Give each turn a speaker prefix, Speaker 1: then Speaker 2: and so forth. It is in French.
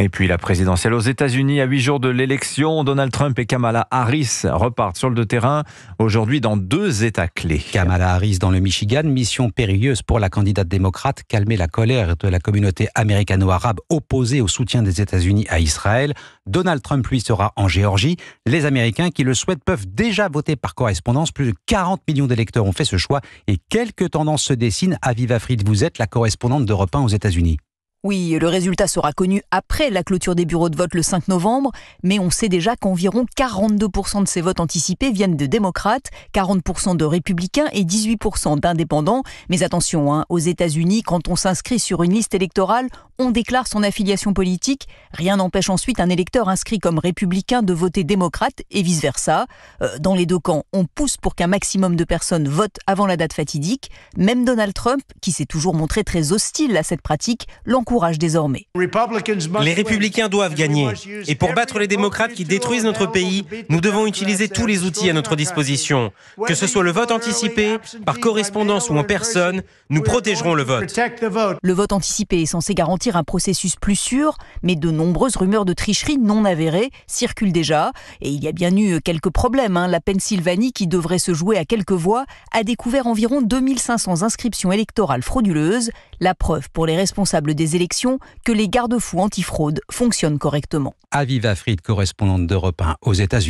Speaker 1: Et puis la présidentielle aux États-Unis, à huit jours de l'élection, Donald Trump et Kamala Harris repartent sur le terrain aujourd'hui dans deux États clés. Kamala Harris dans le Michigan, mission périlleuse pour la candidate démocrate, calmer la colère de la communauté américano-arabe opposée au soutien des États-Unis à Israël. Donald Trump, lui, sera en Géorgie. Les Américains qui le souhaitent peuvent déjà voter par correspondance. Plus de 40 millions d'électeurs ont fait ce choix et quelques tendances se dessinent. Aviva Fried, vous êtes la correspondante d'Europe 1 aux États-Unis.
Speaker 2: Oui, le résultat sera connu après la clôture des bureaux de vote le 5 novembre, mais on sait déjà qu'environ 42% de ces votes anticipés viennent de démocrates, 40% de républicains et 18% d'indépendants. Mais attention, hein, aux États-Unis, quand on s'inscrit sur une liste électorale, on déclare son affiliation politique. Rien n'empêche ensuite un électeur inscrit comme républicain de voter démocrate et vice-versa. Euh, dans les deux camps, on pousse pour qu'un maximum de personnes votent avant la date fatidique. Même Donald Trump, qui s'est toujours montré très hostile à cette pratique, courage désormais. Les
Speaker 3: républicains doivent gagner. Et pour battre les démocrates qui détruisent notre pays, nous devons utiliser tous les outils à notre disposition. Que ce soit le vote anticipé, par correspondance ou en personne, nous protégerons le vote.
Speaker 2: Le vote anticipé est censé garantir un processus plus sûr, mais de nombreuses rumeurs de tricherie non avérées circulent déjà. Et il y a bien eu quelques problèmes. Hein. La Pennsylvanie, qui devrait se jouer à quelques voix, a découvert environ 2500 inscriptions électorales frauduleuses. La preuve pour les responsables des élections que les garde-fous antifraude fonctionnent correctement.
Speaker 1: Aviva Fried, correspondante d'Europe 1 aux États-Unis.